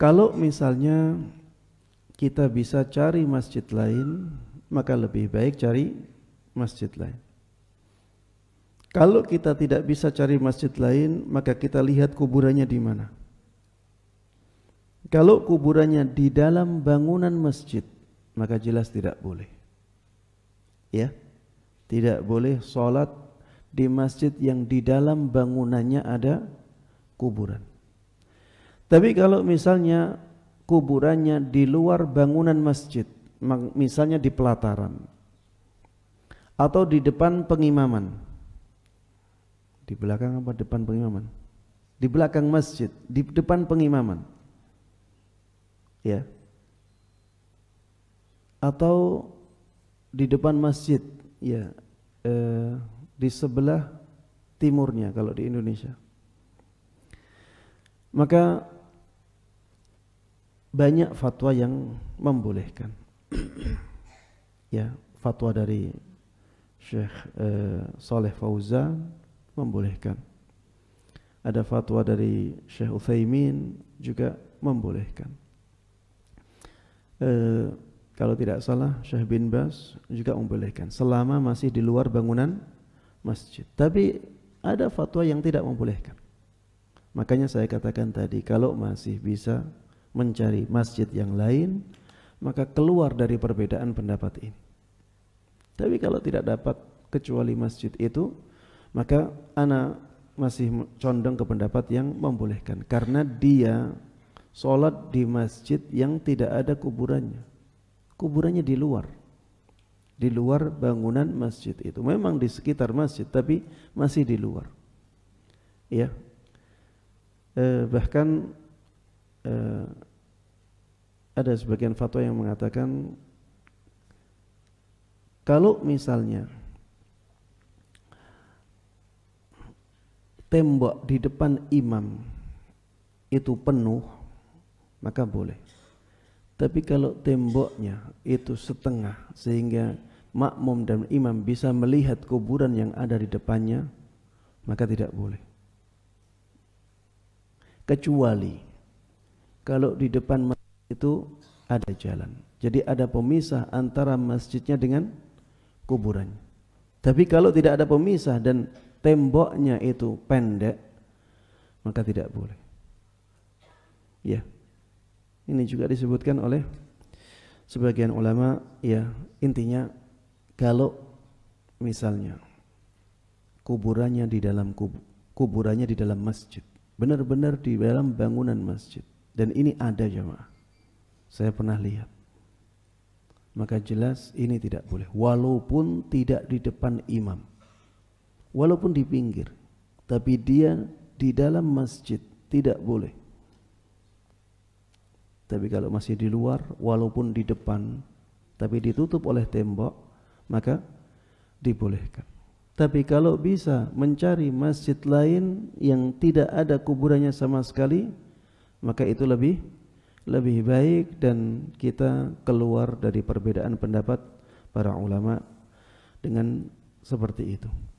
Kalau misalnya kita bisa cari masjid lain, maka lebih baik cari masjid lain. Kalau kita tidak bisa cari masjid lain, maka kita lihat kuburannya di mana. Kalau kuburannya di dalam bangunan masjid, maka jelas tidak boleh. Ya, tidak boleh sholat di masjid yang di dalam bangunannya ada kuburan. Tapi kalau misalnya kuburannya di luar bangunan masjid, misalnya di pelataran atau di depan pengimaman. Di belakang apa depan pengimaman? Di belakang masjid, di depan pengimaman. Ya. Atau di depan masjid, ya. Eh, di sebelah timurnya kalau di Indonesia. Maka banyak fatwa yang membolehkan. ya, fatwa dari Syekh uh, Saleh Fauzan membolehkan. Ada fatwa dari Syekh Uthaymin juga membolehkan. uh, kalau tidak salah Syekh bin Bas juga membolehkan selama masih di luar bangunan masjid. Tapi ada fatwa yang tidak membolehkan. Makanya saya katakan tadi kalau masih bisa mencari masjid yang lain, maka keluar dari perbedaan pendapat ini. Tapi kalau tidak dapat kecuali masjid itu, maka ana masih condong ke pendapat yang membolehkan karena dia sholat di masjid yang tidak ada kuburannya. Kuburannya di luar. Di luar bangunan masjid itu. Memang di sekitar masjid tapi masih di luar. Ya. Eh, bahkan eh, ada sebagian fatwa yang mengatakan kalau misalnya tembok di depan imam itu penuh maka boleh tapi kalau temboknya itu setengah sehingga makmum dan imam bisa melihat kuburan yang ada di depannya maka tidak boleh kecuali kalau di depan masjid itu ada jalan. Jadi ada pemisah antara masjidnya dengan kuburannya. Tapi kalau tidak ada pemisah dan temboknya itu pendek, maka tidak boleh. Ya. Ini juga disebutkan oleh sebagian ulama, ya, intinya kalau misalnya kuburannya di dalam kubu, kuburannya di dalam masjid, benar-benar di dalam bangunan masjid dan ini ada jemaah. Saya pernah lihat. Maka jelas ini tidak boleh. Walaupun tidak di depan imam. Walaupun di pinggir. Tapi dia di dalam masjid tidak boleh. Tapi kalau masih di luar, walaupun di depan, tapi ditutup oleh tembok, maka dibolehkan. Tapi kalau bisa mencari masjid lain yang tidak ada kuburannya sama sekali, maka itu lebih lebih baik dan kita keluar dari perbedaan pendapat para ulama dengan seperti itu.